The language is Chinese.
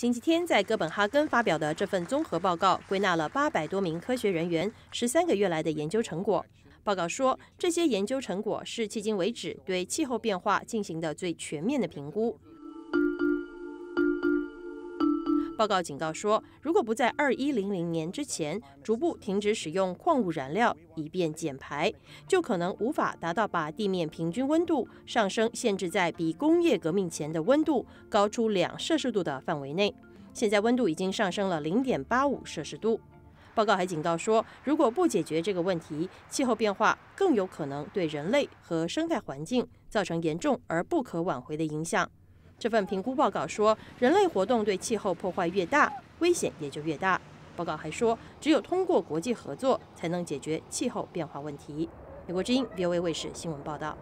星期天在哥本哈根发表的这份综合报告，归纳了八百多名科学人员十三个月来的研究成果。报告说，这些研究成果是迄今为止对气候变化进行的最全面的评估。报告警告说，如果不在二一零零年之前逐步停止使用矿物燃料，以便减排，就可能无法达到把地面平均温度上升限制在比工业革命前的温度高出两摄氏度的范围内。现在温度已经上升了零点八五摄氏度。报告还警告说，如果不解决这个问题，气候变化更有可能对人类和生态环境造成严重而不可挽回的影响。这份评估报告说，人类活动对气候破坏越大，危险也就越大。报告还说，只有通过国际合作，才能解决气候变化问题。美国之音 VOA 卫视新闻报道。